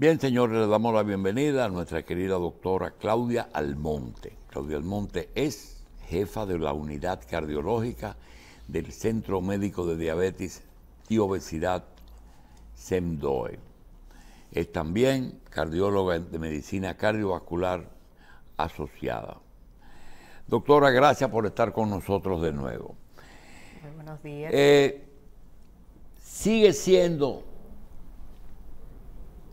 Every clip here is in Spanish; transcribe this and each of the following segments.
Bien, señores, le damos la bienvenida a nuestra querida doctora Claudia Almonte. Claudia Almonte es jefa de la unidad cardiológica del Centro Médico de Diabetes y Obesidad, SEMDOE. E. Es también cardióloga de medicina cardiovascular asociada. Doctora, gracias por estar con nosotros de nuevo. buenos días. Eh, sigue siendo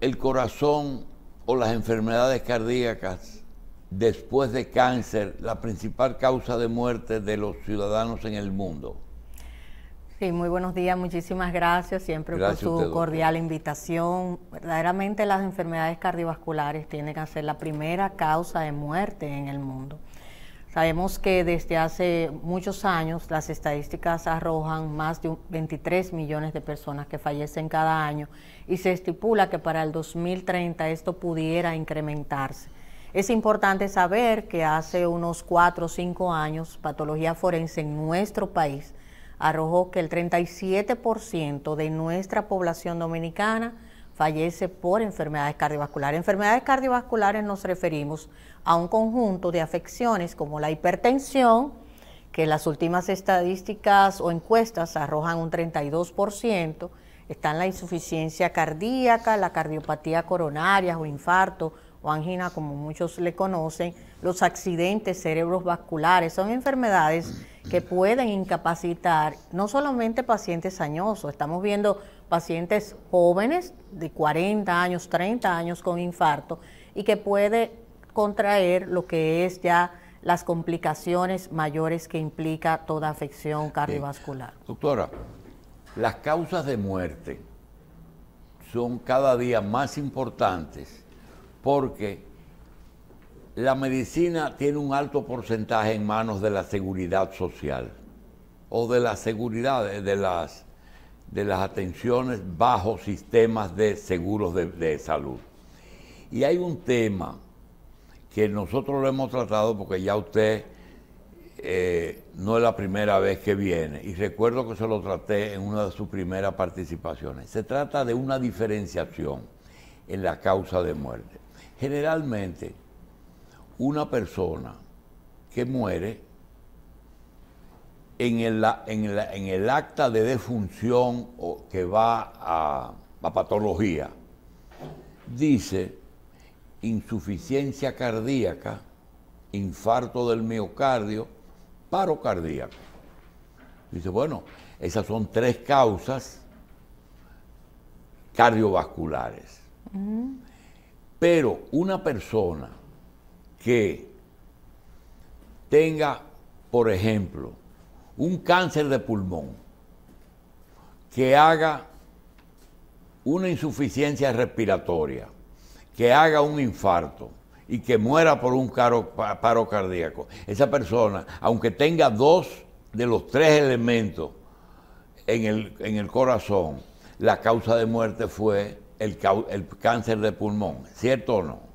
el corazón o las enfermedades cardíacas después de cáncer la principal causa de muerte de los ciudadanos en el mundo? Sí, muy buenos días, muchísimas gracias siempre por su cordial invitación. Verdaderamente las enfermedades cardiovasculares tienen que ser la primera causa de muerte en el mundo. Sabemos que desde hace muchos años las estadísticas arrojan más de 23 millones de personas que fallecen cada año y se estipula que para el 2030 esto pudiera incrementarse. Es importante saber que hace unos 4 o 5 años patología forense en nuestro país arrojó que el 37% de nuestra población dominicana fallece por enfermedades cardiovasculares. Enfermedades cardiovasculares nos referimos a un conjunto de afecciones como la hipertensión, que las últimas estadísticas o encuestas arrojan un 32%, están la insuficiencia cardíaca, la cardiopatía coronaria o infarto o angina, como muchos le conocen, los accidentes cerebrovasculares, son enfermedades que pueden incapacitar no solamente pacientes añosos, estamos viendo pacientes jóvenes de 40 años, 30 años con infarto y que puede contraer lo que es ya las complicaciones mayores que implica toda afección cardiovascular. Doctora, las causas de muerte son cada día más importantes porque la medicina tiene un alto porcentaje en manos de la seguridad social o de la seguridad de las de las atenciones bajo sistemas de seguros de, salud. Y hay un tema que nosotros lo hemos tratado porque ya usted eh, no es la primera vez que viene y recuerdo que se lo traté en una de sus primeras participaciones. Se trata de una diferenciación en la causa de muerte. Generalmente, una persona que muere en el, acta de defunción que va a, a patología, dice insuficiencia cardíaca, infarto del miocardio, paro cardíaco. Dice, bueno, esas son tres causas cardiovasculares. Pero una persona que tenga, por ejemplo, un cáncer de pulmón que haga una insuficiencia respiratoria, que haga un infarto y que muera por un paro cardíaco, esa persona, aunque tenga dos de los tres elementos en el, corazón, la causa de muerte fue el, el cáncer de pulmón, ¿cierto o no?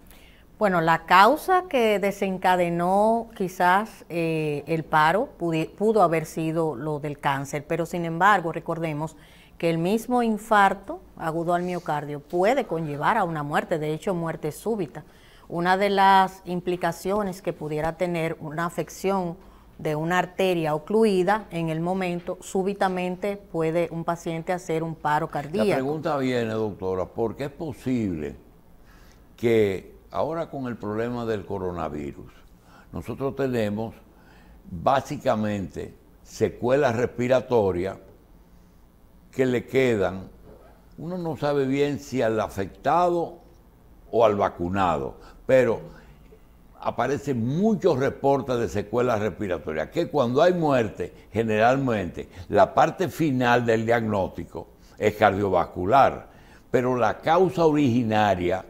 Bueno, la causa que desencadenó quizás eh, el paro pudo haber sido lo del cáncer, pero sin embargo recordemos que el mismo infarto agudo al miocardio puede conllevar a una muerte, de hecho muerte súbita. Una de las implicaciones que pudiera tener una afección de una arteria ocluida en el momento, súbitamente puede un paciente hacer un paro cardíaco. La pregunta viene, doctora, ¿por qué es posible que Ahora con el problema del coronavirus, nosotros tenemos básicamente secuelas respiratorias que le quedan, uno no sabe bien si al afectado o al vacunado, pero aparecen muchos reportes de secuelas respiratorias, que cuando hay muerte, generalmente la parte final del diagnóstico es cardiovascular, pero la causa originaria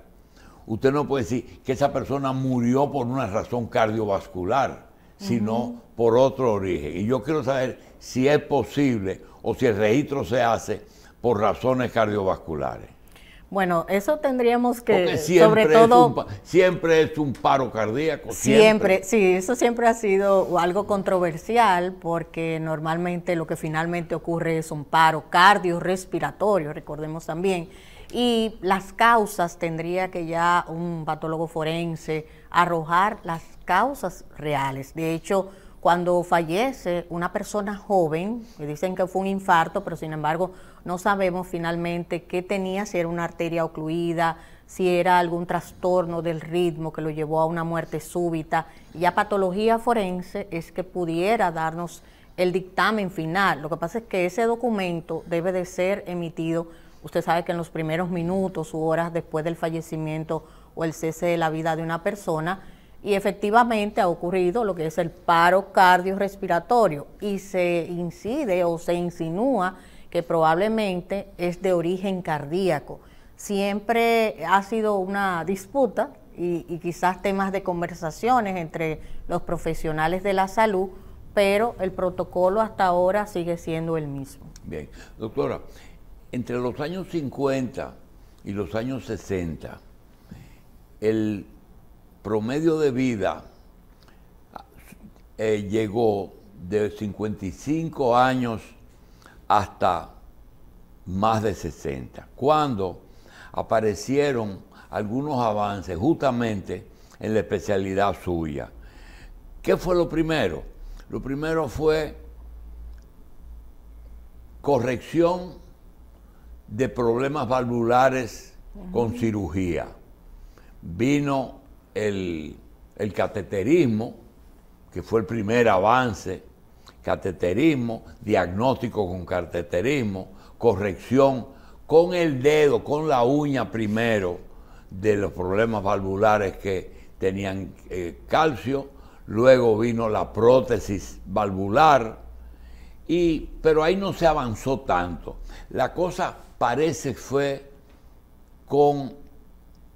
usted no puede decir que esa persona murió por una razón cardiovascular, sino por otro origen. Y yo quiero saber si es posible o si el registro se hace por razones cardiovasculares. Bueno, eso tendríamos que, sobre todo... siempre es un paro cardíaco. Siempre. siempre, sí, eso siempre ha sido algo controversial porque normalmente lo que finalmente ocurre es un paro cardiorrespiratorio, recordemos también y las causas tendría que ya un patólogo forense arrojar las causas reales. De hecho, cuando fallece una persona joven, que dicen que fue un infarto, pero sin embargo no sabemos finalmente qué tenía, si era una arteria ocluida, si era algún trastorno del ritmo que lo llevó a una muerte súbita. Y ya patología forense es que pudiera darnos el dictamen final. Lo que pasa es que ese documento debe de ser emitido Usted sabe que en los primeros minutos u horas después del fallecimiento o el cese de la vida de una persona, y efectivamente ha ocurrido lo que es el paro cardiorrespiratorio y se incide o se insinúa que probablemente es de origen cardíaco. Siempre ha sido una disputa y, y, quizás temas de conversaciones entre los profesionales de la salud, pero el protocolo hasta ahora sigue siendo el mismo. Bien, doctora, entre los años 50 y los años 60, el promedio de vida eh, llegó de 55 años hasta más de 60, cuando aparecieron algunos avances justamente en la especialidad suya. ¿Qué fue lo primero? Lo primero fue corrección de problemas valvulares con cirugía. Vino el, cateterismo, que fue el primer avance, cateterismo, diagnóstico con cateterismo, corrección con el dedo, con la uña primero de los problemas valvulares que tenían eh, calcio, luego vino la prótesis valvular, y, pero ahí no se avanzó tanto. La cosa parece que fue con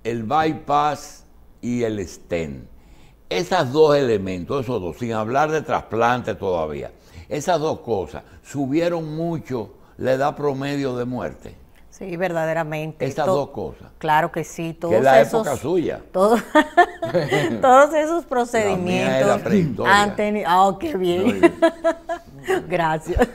el bypass y el stent. Esos dos elementos, esos dos, sin hablar de trasplante todavía, esas dos cosas subieron mucho la edad promedio de muerte. Sí, verdaderamente. Esas dos cosas. Claro que sí. Todos es la época suya. Todos, esos procedimientos. Ah, qué bien. Gracias.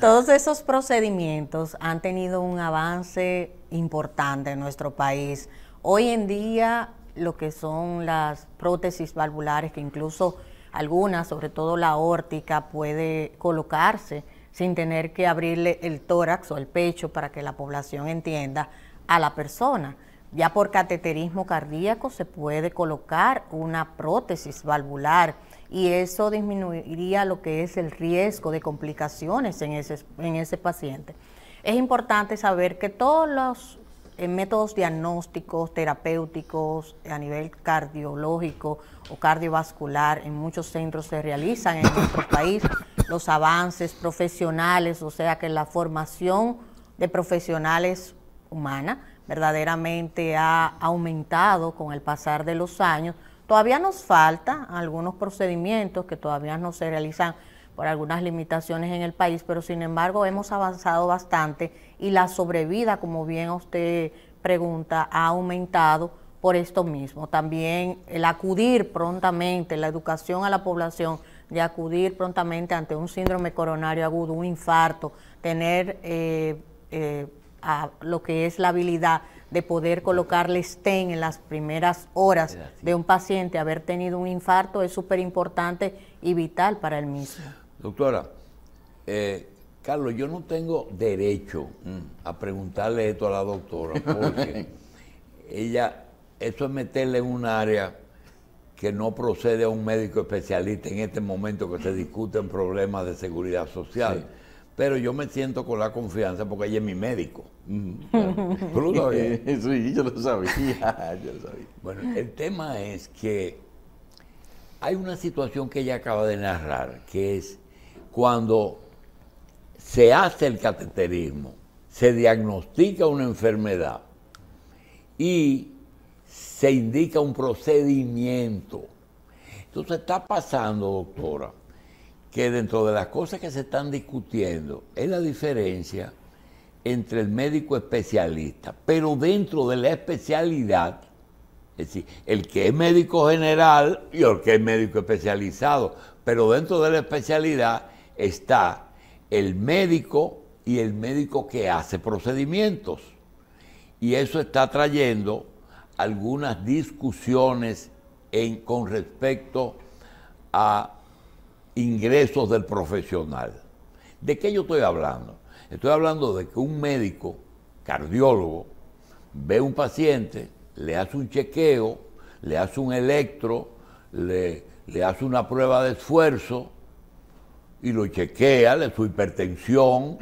Todos esos procedimientos han tenido un avance importante en nuestro país. Hoy en día, lo que son las prótesis valvulares, que incluso algunas, sobre todo la órtica, puede colocarse sin tener que abrirle el tórax o el pecho para que la población entienda a la persona. Ya por cateterismo cardíaco se puede colocar una prótesis valvular y eso disminuiría lo que es el riesgo de complicaciones en ese, paciente. Es importante saber que todos los eh, métodos diagnósticos, terapéuticos a nivel cardiológico o cardiovascular en muchos centros se realizan en nuestro país, los avances profesionales, o sea que la formación de profesionales humanas verdaderamente ha aumentado con el pasar de los años Todavía nos falta algunos procedimientos que todavía no se realizan por algunas limitaciones en el país, pero sin embargo hemos avanzado bastante y la sobrevida, como bien usted pregunta, ha aumentado por esto mismo. También el acudir prontamente, la educación a la población de acudir prontamente ante un síndrome coronario agudo, un infarto, tener eh, eh, lo que es la habilidad de poder colocarle stent en las primeras horas de un paciente, haber tenido un infarto, es súper importante y vital para el mismo. Doctora, eh, Carlos, yo no tengo derecho mm, a preguntarle esto a la doctora, porque ella, eso es meterle en un área que no procede a un médico especialista en este momento que se discuten problemas de seguridad social pero yo me siento con la confianza porque ella es mi médico. sí, yo lo sabía, yo lo sabía. Bueno, el tema es que hay una situación que ella acaba de narrar, que es cuando se hace el cateterismo, se diagnostica una enfermedad y se indica un procedimiento. Entonces está pasando, doctora, que dentro de las cosas que se están discutiendo es la diferencia entre el médico especialista, pero dentro de la especialidad, es decir, el que es médico general y el que es médico especializado, pero dentro de la especialidad está el médico y el médico que hace procedimientos. Y eso está trayendo algunas discusiones con respecto a ingresos del profesional. ¿De qué yo estoy hablando? Estoy hablando de que un médico, cardiólogo, ve a un paciente, le hace un chequeo, le hace un electro, le, le hace una prueba de esfuerzo y lo chequea, le su hipertensión,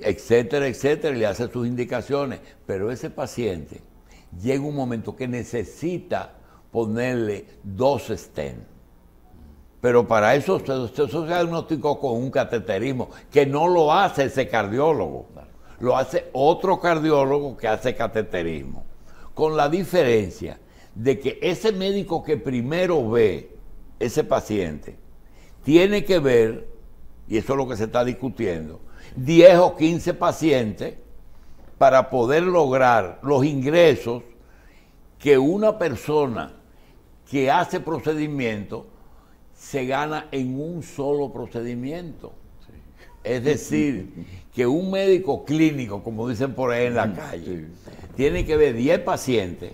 etcétera, etcétera, le hace sus indicaciones. Pero ese paciente llega un momento que necesita ponerle dos stents pero para eso usted, se diagnosticó con un cateterismo, que no lo hace ese cardiólogo, lo hace otro cardiólogo que hace cateterismo. Con la diferencia de que ese médico que primero ve ese paciente tiene que ver, y eso es lo que se está discutiendo, 10 o 15 pacientes para poder lograr los ingresos que una persona que hace procedimiento se gana en un solo procedimiento. Es decir, que un médico clínico, como dicen por ahí en la calle, tiene que ver 10 pacientes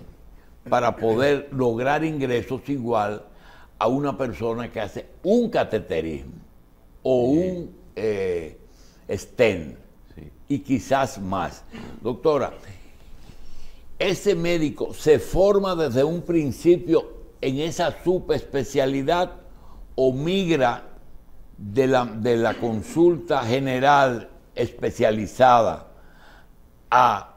para poder lograr ingresos igual a una persona que hace un cateterismo o un eh, stent y quizás más. Doctora, ese médico se forma desde un principio en esa subespecialidad o migra de la, consulta general especializada a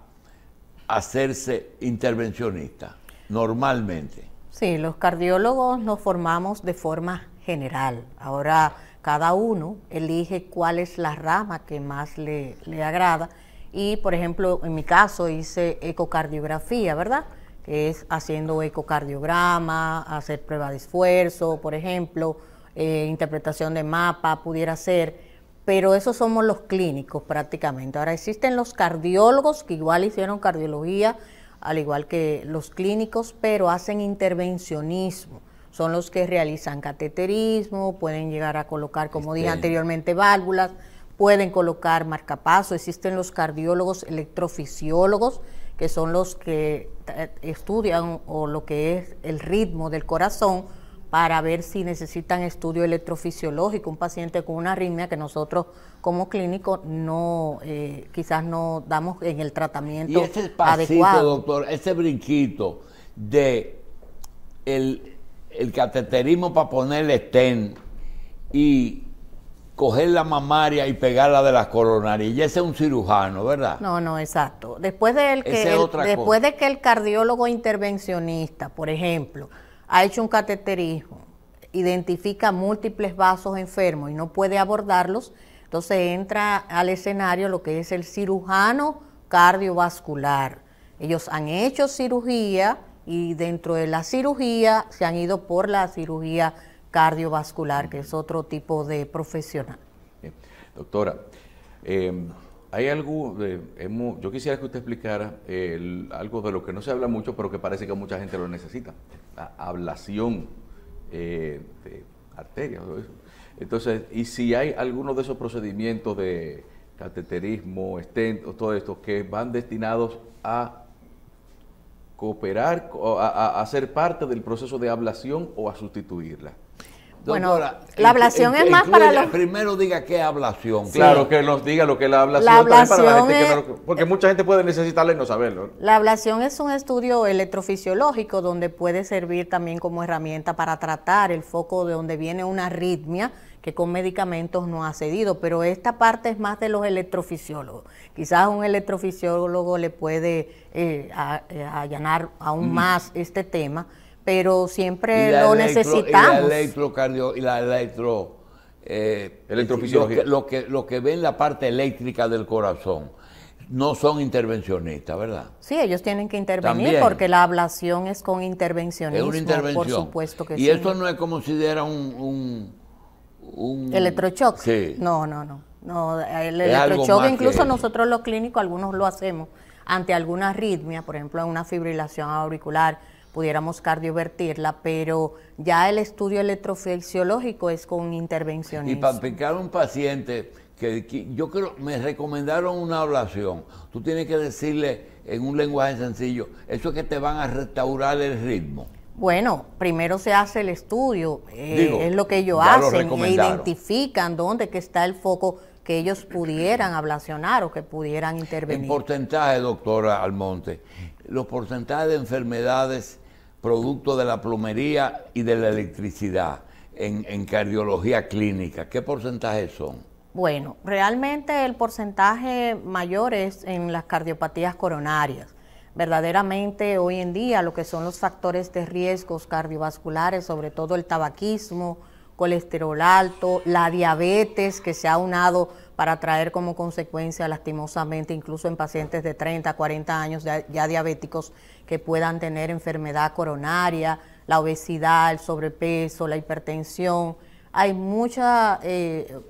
hacerse intervencionista, normalmente. Sí, los cardiólogos nos formamos de forma general. Ahora cada uno elige cuál es la rama que más le, le agrada. Y, por ejemplo, en mi caso hice ecocardiografía, ¿verdad? Que es haciendo ecocardiograma, hacer prueba de esfuerzo, por ejemplo, eh, interpretación de mapa, pudiera ser, pero esos somos los clínicos prácticamente. Ahora existen los cardiólogos que igual hicieron cardiología, al igual que los clínicos, pero hacen intervencionismo. Son los que realizan cateterismo, pueden llegar a colocar, como dije anteriormente, válvulas, pueden colocar marcapasos, existen los cardiólogos electrofisiólogos, que son los que eh, estudian o lo que es el ritmo del corazón, para ver si necesitan estudio electrofisiológico, un paciente con una arritmia que nosotros como clínicos no, eh, quizás no damos en el tratamiento ese pasito, doctor, ese brinquito de el, cateterismo para poner el estén y coger la mamaria y pegarla de las coronarias. Y ese es un cirujano, ¿verdad? No, no, exacto. Después, de, que, después de que el cardiólogo intervencionista, por ejemplo, ha hecho un cateterismo, identifica múltiples vasos enfermos y no puede abordarlos, entonces entra al escenario lo que es el cirujano cardiovascular. Ellos han hecho cirugía y dentro de la cirugía se han ido por la cirugía cardiovascular, que es otro tipo de profesional. Doctora, eh, hay algo, de, yo quisiera que usted explicara algo de lo que no se habla mucho, pero que parece que mucha gente lo necesita, la ablación eh, de arterias. Entonces, y si hay alguno de esos procedimientos de cateterismo, stent, todo esto, que van destinados a cooperar, a, a ser parte del proceso de ablación o a sustituirla bueno, la ablación es más para los... Primero diga qué ablación. Claro, que nos diga lo que es la ablación. La para la gente que porque mucha gente puede necesitarla no saberlo. La ablación es un estudio electrofisiológico donde puede servir también como herramienta para tratar el foco de donde viene una arritmia que con medicamentos no ha cedido, pero esta parte es más de los electrofisiólogos. Quizás un electrofisiólogo le puede eh, eh allanar aún más este tema, pero siempre lo necesitamos. Y la electrocardio y la electro eh, Lo que, lo que, ven la parte eléctrica del corazón no son intervencionistas, ¿verdad? Sí, ellos tienen que intervenir porque la ablación es con intervencionismo. Es una Por supuesto que y sí. Y eso no es como si diera un, un, Sí. No, no, no. no el electrochoque, incluso nosotros los clínicos, algunos lo hacemos ante alguna arritmia, por ejemplo, en una fibrilación auricular pudiéramos cardiovertirla, pero ya el estudio electrofisiológico es con intervención Y para picar un paciente, que, yo creo, me recomendaron una ablación, tú tienes que decirle en un lenguaje sencillo, eso es que te van a restaurar el ritmo. Bueno, primero se hace el estudio, eh, es lo que ellos hacen, e identifican dónde que está el foco que ellos pudieran ablacionar o que pudieran intervenir. En porcentaje, doctora Almonte, los porcentajes de enfermedades producto de la plomería y de la electricidad en, en cardiología clínica, ¿qué porcentajes son? Bueno, realmente el porcentaje mayor es en las cardiopatías coronarias. Verdaderamente hoy en día lo que son los factores de riesgos cardiovasculares, sobre todo el tabaquismo, colesterol alto, la diabetes que se ha unado para traer como consecuencia, lastimosamente, incluso en pacientes de 30, 40 años ya, diabéticos que puedan tener enfermedad coronaria, la obesidad, el sobrepeso, la hipertensión. Hay mucha, eh,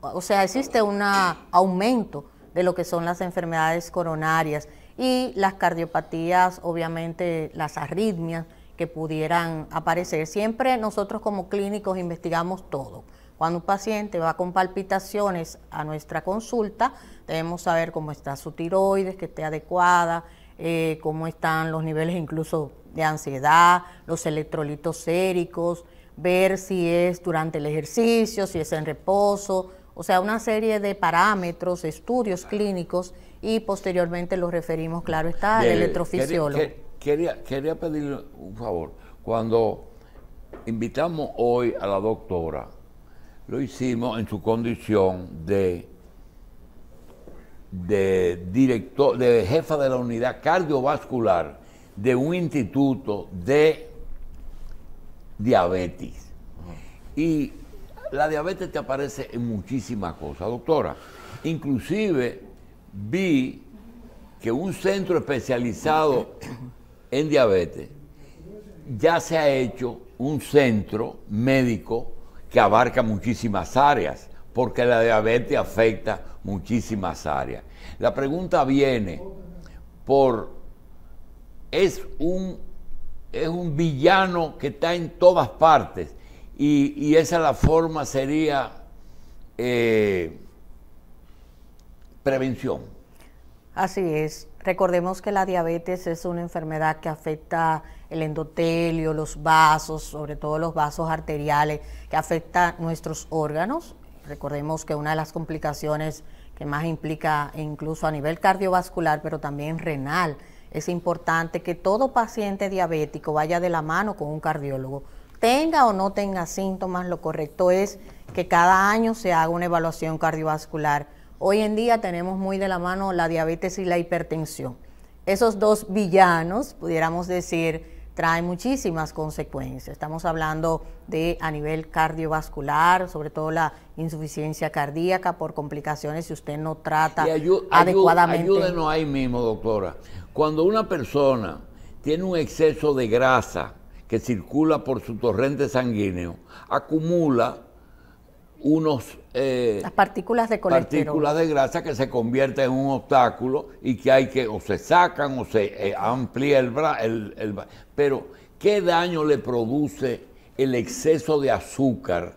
o sea, existe un aumento de lo que son las enfermedades coronarias y las cardiopatías, obviamente las arritmias que pudieran aparecer. Siempre nosotros como clínicos investigamos todo cuando un paciente va con palpitaciones a nuestra consulta, debemos saber cómo está su tiroides, que esté adecuada, eh, cómo están los niveles incluso de ansiedad, los electrolitos séricos, ver si es durante el ejercicio, si es en reposo, o sea, una serie de parámetros, estudios clínicos y posteriormente los referimos, claro está, al electrofisiólogo. Quería, quería pedirle un favor. Cuando invitamos hoy a la doctora, lo hicimos en su condición de, de, jefa de la unidad cardiovascular de un instituto de diabetes. Y la diabetes te aparece en muchísimas cosas, doctora. Inclusive vi que un centro especializado en diabetes ya se ha hecho un centro médico abarca muchísimas áreas, porque la diabetes afecta muchísimas áreas. La pregunta viene por, es un, es un villano que está en todas partes y, esa la forma sería eh, prevención. Así es. Recordemos que la diabetes es una enfermedad que afecta el endotelio, los vasos, sobre todo los vasos arteriales, que afecta nuestros órganos. Recordemos que una de las complicaciones que más implica incluso a nivel cardiovascular, pero también renal, es importante que todo paciente diabético vaya de la mano con un cardiólogo. Tenga o no tenga síntomas, lo correcto es que cada año se haga una evaluación cardiovascular. Hoy en día tenemos muy de la mano la diabetes y la hipertensión. Esos dos villanos, pudiéramos decir, trae muchísimas consecuencias. Estamos hablando de a nivel cardiovascular, sobre todo la insuficiencia cardíaca por complicaciones si usted no trata adecuadamente. ayúdenos ahí mismo, doctora. Cuando una persona tiene un exceso de grasa que circula por su torrente sanguíneo, acumula unos eh, Las partículas de colesterol. partículas de grasa que se convierten en un obstáculo y que hay que o se sacan o se eh, amplía el, brazo. pero qué daño le produce el exceso de azúcar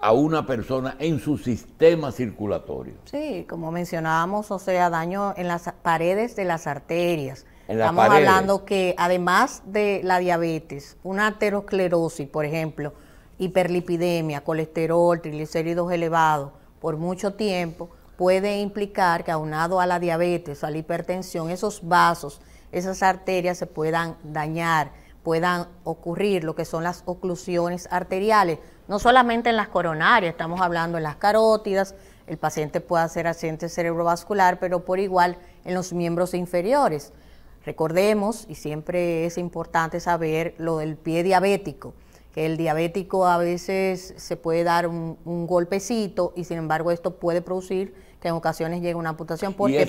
a una persona en su sistema circulatorio. Sí, como mencionábamos, o sea, daño en las paredes de las arterias. Estamos hablando que además de la diabetes, una aterosclerosis, por ejemplo, hiperlipidemia, colesterol, triglicéridos elevados por mucho tiempo, puede implicar que aunado a la diabetes, a la hipertensión, esos vasos, esas arterias se puedan dañar, puedan ocurrir lo que son las oclusiones arteriales, no solamente en las coronarias, estamos hablando en las carótidas, el paciente puede hacer accidente cerebrovascular, pero por igual en los miembros inferiores. Recordemos, y siempre es importante saber lo del pie diabético. El diabético a veces se puede dar un, golpecito y sin embargo esto puede producir que en ocasiones llegue una amputación. Porque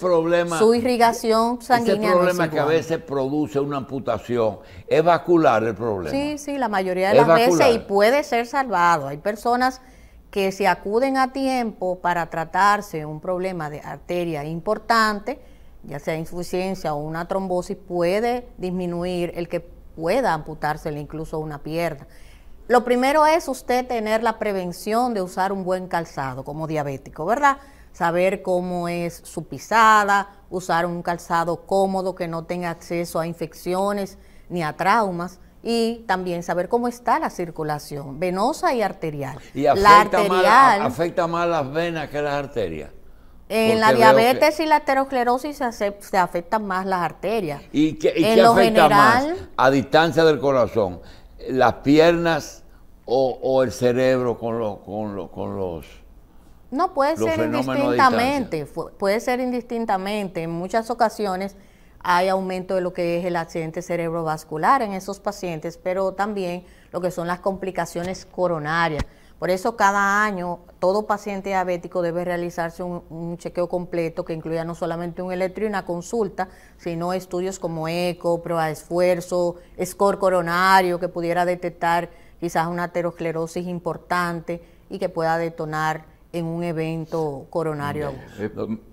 problema, su irrigación sanguínea. Ese problema que a veces produce una amputación es vascular el problema. Sí, sí, la mayoría de las veces y puede ser salvado. Hay personas que se acuden a tiempo para tratarse un problema de arteria importante, ya sea insuficiencia o una trombosis, puede disminuir el que pueda amputársele incluso una pierna. Lo primero es usted tener la prevención de usar un buen calzado como diabético, ¿verdad? Saber cómo es su pisada, usar un calzado cómodo que no tenga acceso a infecciones ni a traumas y también saber cómo está la circulación venosa y arterial. Y afecta, la afecta más las venas que las arterias. En eh, la diabetes y la aterosclerosis se, afectan más las arterias. ¿Y qué, afecta más? A distancia del corazón, las piernas o, el cerebro con, con, los... No, puede ser indistintamente, puede ser indistintamente. En muchas ocasiones hay aumento de lo que es el accidente cerebrovascular en esos pacientes, pero también lo que son las complicaciones coronarias por eso cada año todo paciente diabético debe realizarse un, chequeo completo que incluya no solamente un electro y una consulta, sino estudios como eco, prueba de esfuerzo, score coronario que pudiera detectar quizás una aterosclerosis importante y que pueda detonar en un evento coronario. Eh,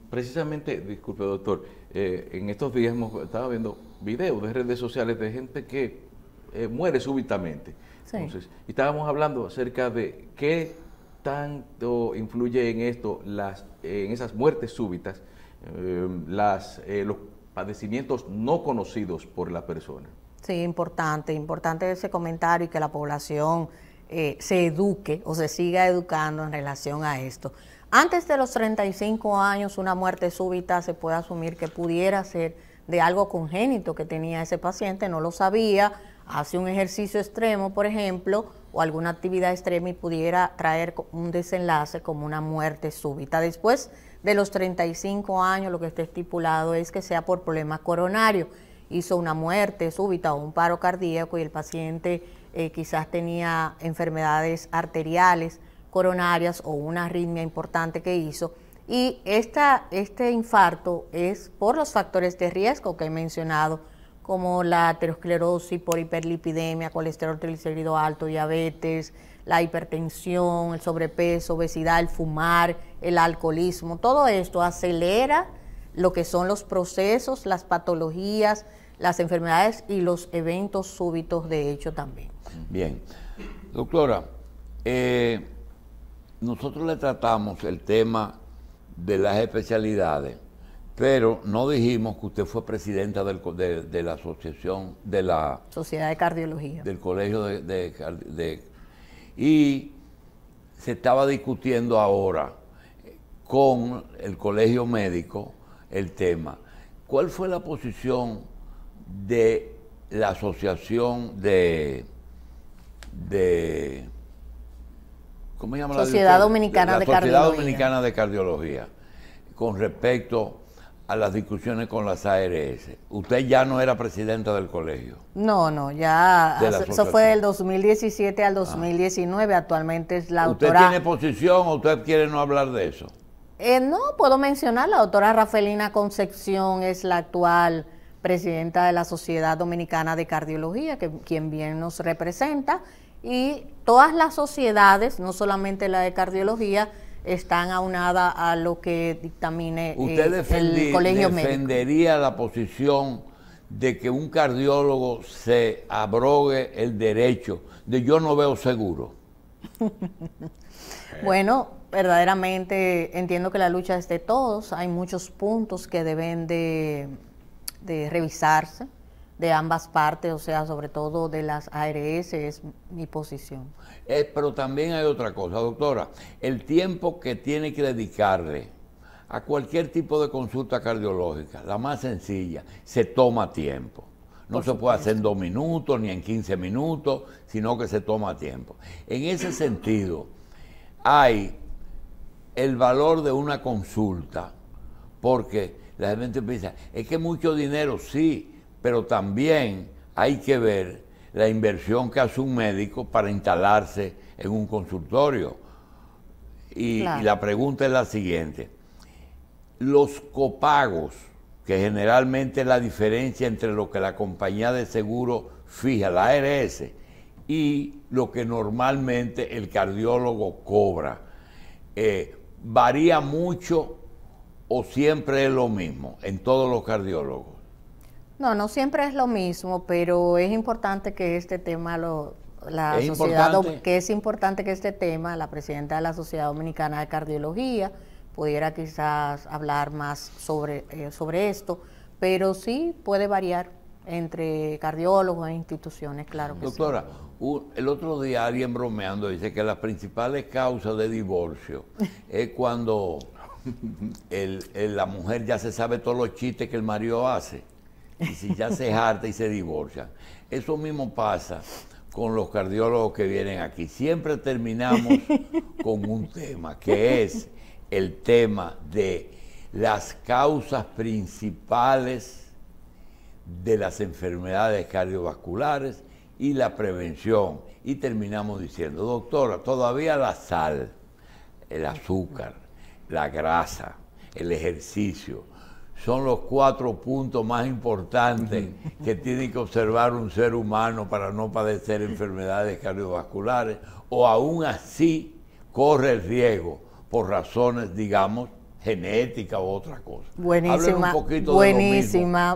precisamente, disculpe doctor, eh, en estos días hemos, estaba viendo videos de redes sociales de gente que eh, muere súbitamente entonces, estábamos hablando acerca de qué tanto influye en esto, las, en esas muertes súbitas, em, eh, los padecimientos no conocidos por la persona. Sí, importante, importante ese comentario y que la población eh, se eduque o se siga educando en relación a esto. Antes de los 35 años, una muerte súbita se puede asumir que pudiera ser de algo congénito que tenía ese paciente, no lo sabía, hace un ejercicio extremo, por ejemplo, o alguna actividad extrema y pudiera traer un desenlace como una muerte súbita. Después de los 35 años, lo que está estipulado es que sea por problema coronario Hizo una muerte súbita o un paro cardíaco y el paciente eh, quizás tenía enfermedades arteriales, coronarias o una arritmia importante que hizo. Y este infarto es por los factores de riesgo que he mencionado como la aterosclerosis por hiperlipidemia, colesterol triglicérido alto, diabetes, la hipertensión, el sobrepeso, obesidad, el fumar, el alcoholismo. Todo esto acelera lo que son los procesos, las patologías, las enfermedades y los eventos súbitos de hecho también. Bien. Doctora, eh, nosotros le tratamos el tema de las especialidades pero no dijimos que usted fue presidenta de, la asociación de la Sociedad de Cardiología. Del Colegio de, Y se estaba discutiendo ahora con el Colegio Médico el tema. ¿Cuál fue la posición de la asociación de, de ¿cómo se llama Sociedad la Dominicana de, Sociedad Dominicana de Cardiología con respecto a las discusiones con las ARS. Usted ya no era presidenta del colegio. No, no, ya. Eso fue del 2017 al 2019. Ah. Actualmente es la autora. ¿Usted tiene posición o usted quiere no hablar de eso? Eh, no, puedo mencionar. La doctora Rafelina Concepción es la actual presidenta de la Sociedad Dominicana de Cardiología, que, quien bien nos representa. Y todas las sociedades, no solamente la de cardiología, están aunadas a lo que dictamine eh, el colegio el colegio defendería la posición de que un cardiólogo se abrogue el derecho de yo no veo seguro? bueno, verdaderamente entiendo que la lucha es de todos, hay muchos puntos que deben de revisarse de ambas partes, o sea, sobre todo de las ARS, es mi posición. Eh, pero también hay otra cosa, doctora, el tiempo que tiene que dedicarle a cualquier tipo de consulta cardiológica, la más sencilla, se toma tiempo. No se puede hacer en dos minutos ni en 15 minutos, sino que se toma tiempo. En ese sentido, hay el valor de una consulta, porque la gente piensa, es que mucho dinero, sí, pero también hay que ver la inversión que hace un médico para instalarse en un consultorio. Y, la pregunta es la siguiente. Los copagos, que generalmente es la diferencia entre lo que la compañía de seguro fija, la ARS, y lo que normalmente el cardiólogo cobra. Eh, ¿Varía mucho o siempre es lo mismo en todos los cardiólogos? No, no siempre es lo mismo, pero es importante que este tema lo la sociedad que es importante que este tema la presidenta de la Sociedad Dominicana de Cardiología pudiera quizás hablar más sobre eh, sobre esto, pero sí puede variar entre cardiólogos e instituciones, claro que Doctora, sí. Doctora, el otro día alguien bromeando dice que las principales causas de divorcio es cuando la mujer ya se sabe todos los chistes que el marido hace y si ya se harta y se divorcia. Eso mismo pasa con los cardiólogos que vienen aquí. Siempre terminamos con un tema, que es el tema de las causas principales de las enfermedades cardiovasculares y la prevención. Y terminamos diciendo, doctora, todavía la sal, el azúcar, la grasa, el ejercicio, son los cuatro puntos más importantes que tiene que observar un ser humano para no padecer enfermedades cardiovasculares o aún así corre el riesgo por razones, digamos, genéticas u otra cosa. Buenísima,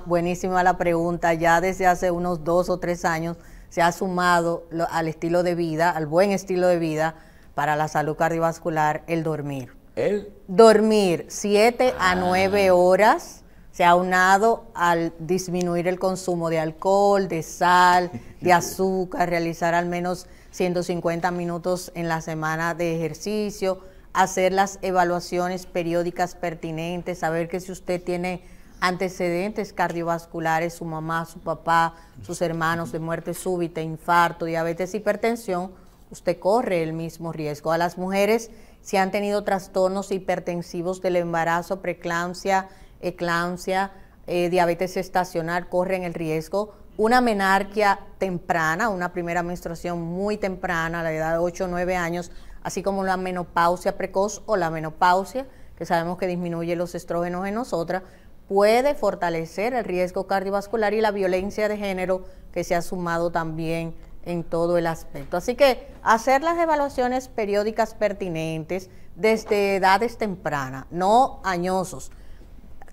buenísima, la pregunta. Ya desde hace unos dos o tres años se ha sumado al estilo de vida, al buen estilo de vida para la salud cardiovascular, el dormir. El dormir 7 a 9 ah. horas se ha unado al disminuir el consumo de alcohol, de sal, de azúcar, realizar al menos 150 minutos en la semana de ejercicio, hacer las evaluaciones periódicas pertinentes, saber que si usted tiene antecedentes cardiovasculares, su mamá, su papá, sus hermanos de muerte súbita, infarto, diabetes, hipertensión, usted corre el mismo riesgo. A las mujeres si han tenido trastornos hipertensivos del embarazo, preeclampsia, eclampsia, eh, diabetes estacional, corren el riesgo. Una menarquia temprana, una primera menstruación muy temprana, a la edad de 8 o 9 años, así como la menopausia precoz o la menopausia, que sabemos que disminuye los estrógenos en nosotras, puede fortalecer el riesgo cardiovascular y la violencia de género que se ha sumado también en todo el aspecto. Así que hacer las evaluaciones periódicas pertinentes desde edades tempranas, no añosos.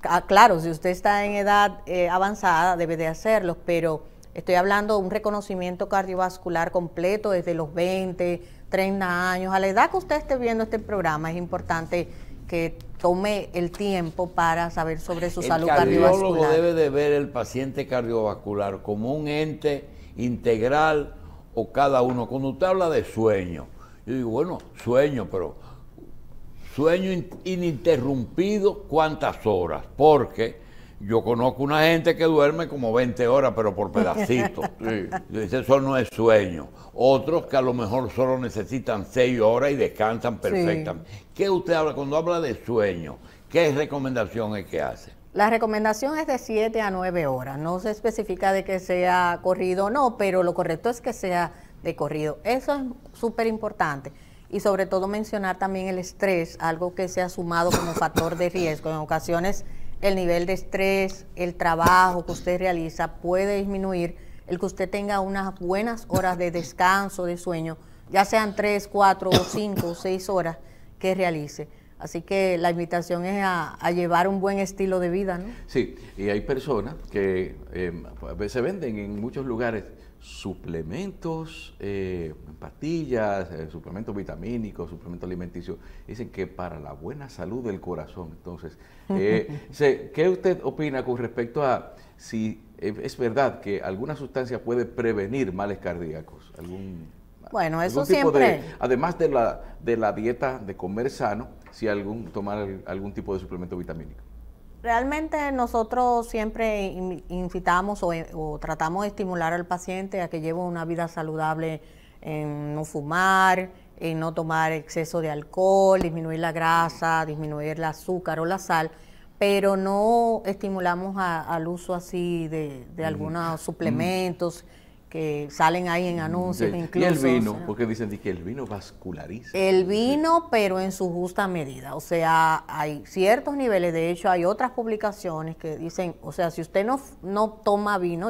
Ah, claro, si usted está en edad eh, avanzada, debe de hacerlo, pero estoy hablando de un reconocimiento cardiovascular completo desde los 20, 30 años. A la edad que usted esté viendo este programa, es importante que tome el tiempo para saber sobre su salud cardiovascular. El cardiólogo debe de ver el paciente cardiovascular como un ente integral o cada uno. Cuando usted habla de sueño, yo digo, bueno, sueño, pero sueño ininterrumpido cuántas horas, porque yo conozco una gente que duerme como 20 horas, pero por pedacitos. Dice Eso no es sueño. Otros que a lo mejor solo necesitan 6 horas y descansan perfectamente. ¿Qué usted habla cuando habla de sueño? ¿Qué recomendación que hace? La recomendación es de 7 a 9 horas. No se especifica de que sea corrido o no, pero lo correcto es que sea de corrido. Eso es súper importante. Y sobre todo mencionar también el estrés, algo que se ha sumado como factor de riesgo. En ocasiones el nivel de estrés, el trabajo que usted realiza puede disminuir el que usted tenga unas buenas horas de descanso, de sueño, ya sean 3, 4 o 5 6 horas que realice Así que la invitación es a, llevar un buen estilo de vida, ¿no? Sí, y hay personas que em, se venden en muchos lugares suplementos, eh, pastillas, eh, suplementos vitamínicos, suplementos alimenticios. Dicen que para la buena salud del corazón. Entonces, eh, ¿qué usted opina con respecto a si es verdad que alguna sustancia puede prevenir males cardíacos? ¿Algún, bueno, eso tipo siempre. además de la, de la dieta de comer sano, si algún, tomar algún tipo de suplemento vitamínico. Realmente nosotros siempre invitamos o, tratamos de estimular al paciente a que lleve una vida saludable en no fumar, en no tomar exceso de alcohol, disminuir la grasa, disminuir el azúcar o la sal, pero no estimulamos al uso así de, algunos suplementos que salen ahí en mm, anuncios incluso. Y el vino, porque dicen que el vino vasculariza. El vino, pero en su justa medida. O sea, hay ciertos niveles, de hecho hay otras publicaciones que dicen, o sea, si usted no, no toma vino,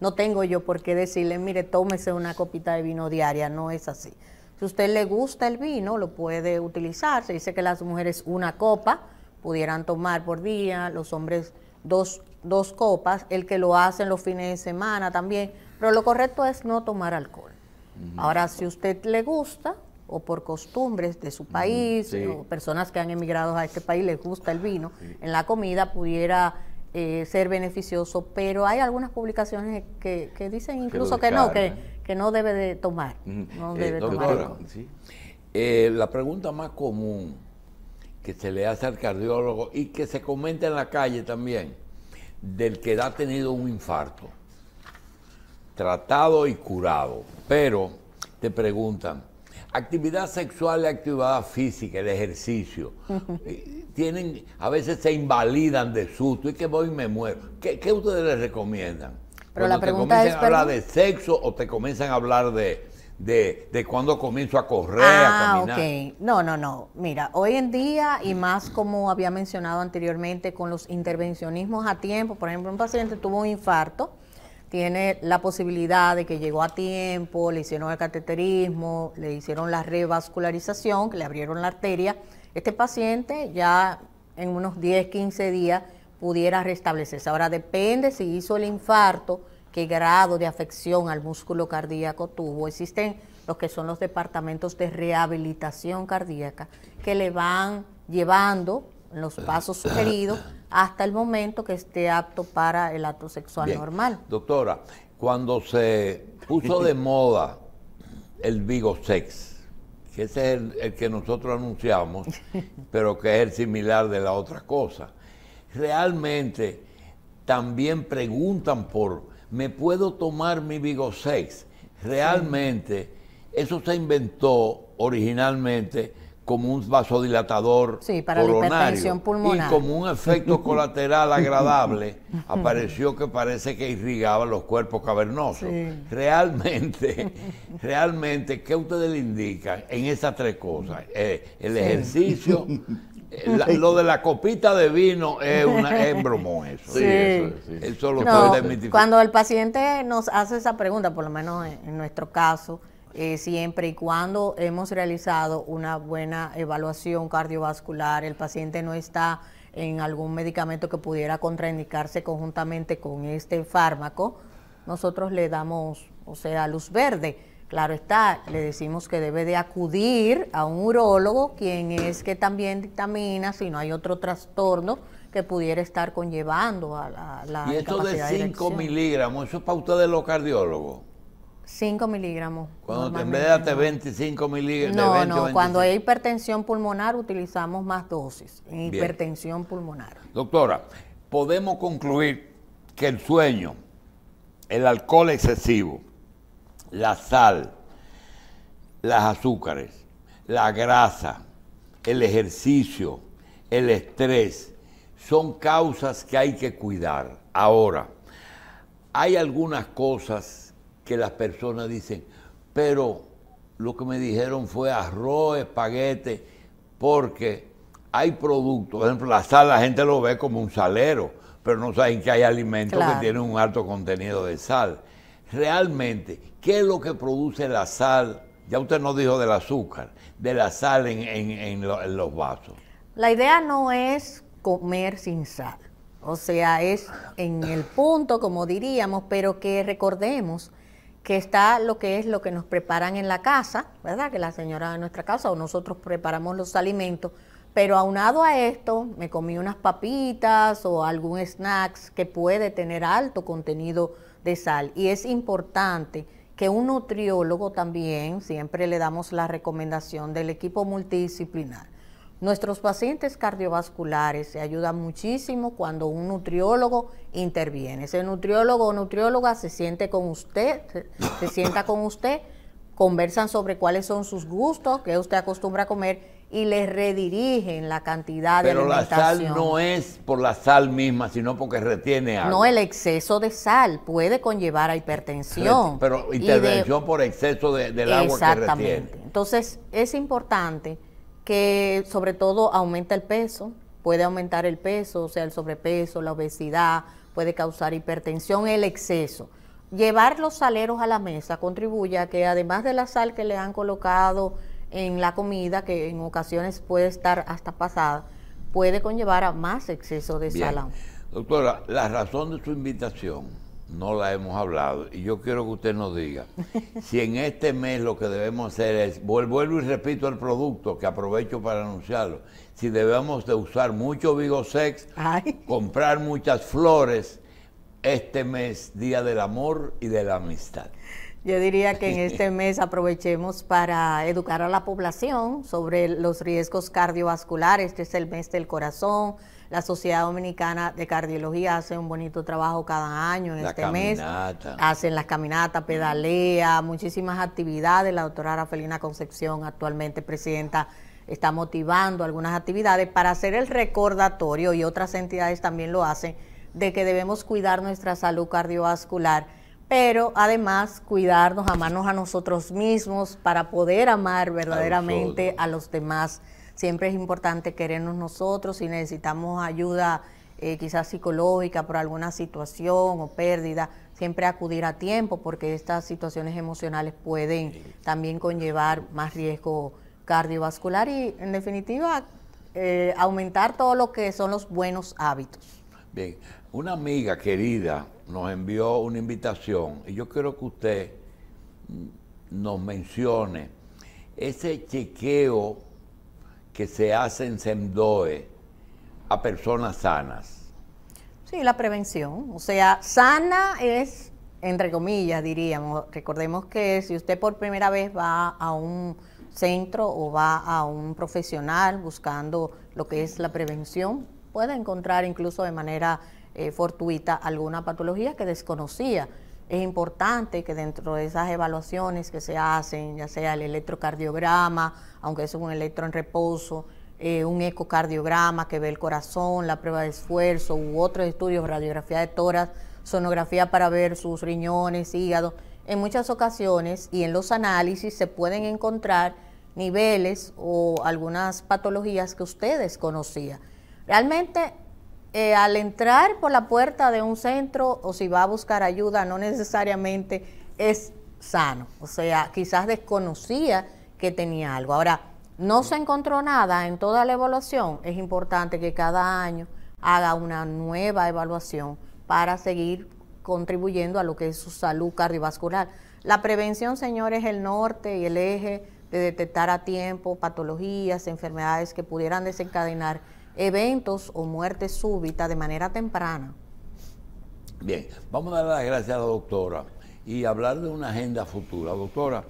no tengo yo por qué decirle, mire, tómese una copita de vino diaria, no es así. Si usted le gusta el vino, lo puede utilizar. Se dice que las mujeres una copa pudieran tomar por día, los hombres dos, dos copas, el que lo hace en los fines de semana también pero lo correcto es no tomar alcohol. Ahora, si usted le gusta, o por costumbres de su país, o personas que han emigrado a este país, les gusta el vino, en la comida pudiera eh, ser beneficioso, pero hay algunas publicaciones que, dicen incluso que, no, que, no debe de tomar. Eh, eh, la pregunta más común que se le hace al cardiólogo y que se comenta en la calle también, del que ha tenido un infarto tratado y curado. Pero te preguntan, actividad sexual y actividad física, el ejercicio, eh, tienen, a veces se invalidan de susto y que voy y me muero. ¿Qué, ustedes les recomiendan? Pero la pregunta te comienzan es, a hablar de sexo o te comienzan a hablar de, de, cuando comienzo a correr, a ah, caminar. No, no, no. Mira, hoy en día, y más como había mencionado anteriormente, con los intervencionismos a tiempo, por ejemplo, un paciente tuvo un infarto tiene la posibilidad de que llegó a tiempo, le hicieron el cateterismo, le hicieron la revascularización, que le abrieron la arteria, este paciente ya en unos 10, 15 días pudiera restablecerse. Ahora depende si hizo el infarto, qué grado de afección al músculo cardíaco tuvo. Existen los que son los departamentos de rehabilitación cardíaca que le van llevando los ah, pasos ah, sugeridos ah. hasta el momento que esté apto para el acto sexual normal. Doctora, cuando se puso de moda el Vigosex, que ese es el, que nosotros anunciamos, pero que es el similar de la otra cosa, realmente también preguntan por, ¿me puedo tomar mi Vigosex? Realmente, eso se inventó originalmente como un vasodilatador sí, para pulmonar. y como un efecto colateral agradable apareció que parece que irrigaba los cuerpos cavernosos. Realmente, realmente, ¿qué ustedes le indican en esas tres cosas? Eh, el ejercicio, eh, lo de la copita de vino es, una, eso. Sí. eso, eso lo no, Cuando el paciente nos hace esa pregunta, por lo menos en nuestro caso, eh, siempre y cuando hemos realizado una buena evaluación cardiovascular, el paciente no está en algún medicamento que pudiera contraindicarse conjuntamente con este fármaco, nosotros le damos, o sea, luz verde. Claro está, le decimos que debe de acudir a un urólogo, quien es que también dictamina si no hay otro trastorno que pudiera estar conllevando a la, la Y esto de 5 miligramos, ¿eso es para ustedes los cardiólogos? 5 miligramos. Cuando en vez de 25 miligramos. No, no, cuando hay hipertensión pulmonar utilizamos más dosis. hipertensión pulmonar. Doctora, podemos concluir que el sueño, el alcohol excesivo, la sal, las azúcares, la grasa, el ejercicio, el estrés, son causas que hay que cuidar. Ahora, hay algunas cosas que las personas dicen, pero lo que me dijeron fue arroz, espaguete, porque hay productos, por ejemplo, la sal la gente lo ve como un salero, pero no saben que hay alimentos que tienen un alto contenido de sal. Realmente, ¿qué es lo que produce la sal? Ya usted nos dijo del azúcar, de la sal en, en los vasos. La idea no es comer sin sal, o sea, es en el punto, como diríamos, pero que recordemos que está lo que es lo que nos preparan en la casa, ¿verdad? Que la señora de nuestra casa o nosotros preparamos los alimentos, pero aunado a esto, me comí unas papitas o algún snacks que puede tener alto contenido de sal. Y es importante que un nutriólogo también, siempre le damos la recomendación del equipo multidisciplinar, Nuestros pacientes cardiovasculares se ayudan muchísimo cuando un nutriólogo interviene. Ese nutriólogo o nutrióloga se siente con usted, se, sienta con usted, conversan sobre cuáles son sus gustos, qué usted acostumbra a comer y le redirigen la cantidad de alimentación. Pero la sal no es por la sal misma, sino porque retiene agua. No, el exceso de sal puede conllevar a hipertensión. Pero intervención por exceso de, del agua que retiene. Exactamente. Entonces, es importante que sobre todo aumenta el peso, puede aumentar el peso, o sea, el sobrepeso, la obesidad, puede causar hipertensión, el exceso. Llevar los saleros a la mesa contribuye a que además de la sal que le han colocado en la comida, que en ocasiones puede estar hasta pasada, puede conllevar a más exceso de sal. Doctora, la razón de su invitación no la hemos hablado. Y yo quiero que usted nos diga si en este mes lo que debemos hacer es, vuelvo y repito el producto que aprovecho para anunciarlo, si debemos de usar mucho Vigosex, comprar muchas flores este mes, Día del Amor y de la Amistad. Yo diría que en este mes aprovechemos para educar a la población sobre los riesgos cardiovasculares, este es el mes del corazón, la Sociedad Dominicana de Cardiología hace un bonito trabajo cada año en este mes. Hacen las caminatas, pedalea, muchísimas actividades. La doctora Rafaelina Concepción, actualmente presidenta, está motivando algunas actividades para hacer el recordatorio y otras entidades también lo hacen de que debemos cuidar nuestra salud cardiovascular, pero además cuidarnos, amarnos a nosotros mismos para poder amar verdaderamente a los demás Siempre es importante querernos nosotros si necesitamos ayuda eh, quizás psicológica por alguna situación o pérdida, siempre acudir a tiempo porque estas situaciones emocionales pueden también conllevar más riesgo cardiovascular y en definitiva eh, aumentar todo lo que son los buenos hábitos. Bien, una amiga querida nos envió una invitación y yo quiero que usted mm, nos mencione ese chequeo que se hace en SEMDOE a personas sanas? Sí, la prevención. O sea, sana es, entre comillas, diríamos. Recordemos que si usted por primera vez va a un centro o va a un profesional buscando lo que es la prevención, puede encontrar incluso de manera eh, fortuita alguna patología que desconocía es importante que dentro de esas evaluaciones que se hacen, ya sea el electrocardiograma, aunque es un electro en reposo, eh, un ecocardiograma que ve el corazón, la prueba de esfuerzo u otros estudios, radiografía de toras, sonografía para ver sus riñones, hígado. En muchas ocasiones y en los análisis se pueden encontrar niveles o algunas patologías que ustedes conocían. Realmente eh, al entrar por la puerta de un centro o si va a buscar ayuda, no necesariamente es sano. O sea, quizás desconocía que tenía algo. Ahora, no se encontró nada en toda la evaluación. Es importante que cada año haga una nueva evaluación para seguir contribuyendo a lo que es su salud cardiovascular. La prevención, señores, es el norte y el eje de detectar a tiempo patologías, enfermedades que pudieran desencadenar eventos o muerte súbita de manera temprana. Bien, vamos a dar las gracias a la doctora y hablar de una agenda futura. Doctora,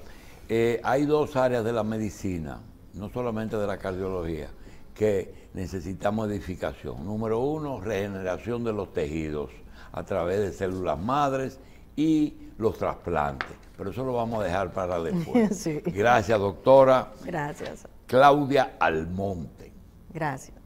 eh, hay dos áreas de la medicina, no solamente de la cardiología, que necesitamos edificación. Número uno, regeneración de los tejidos a través de células madres y los trasplantes. Pero eso lo vamos a dejar para después. Gracias, doctora. Gracias. Claudia Almonte. Gracias.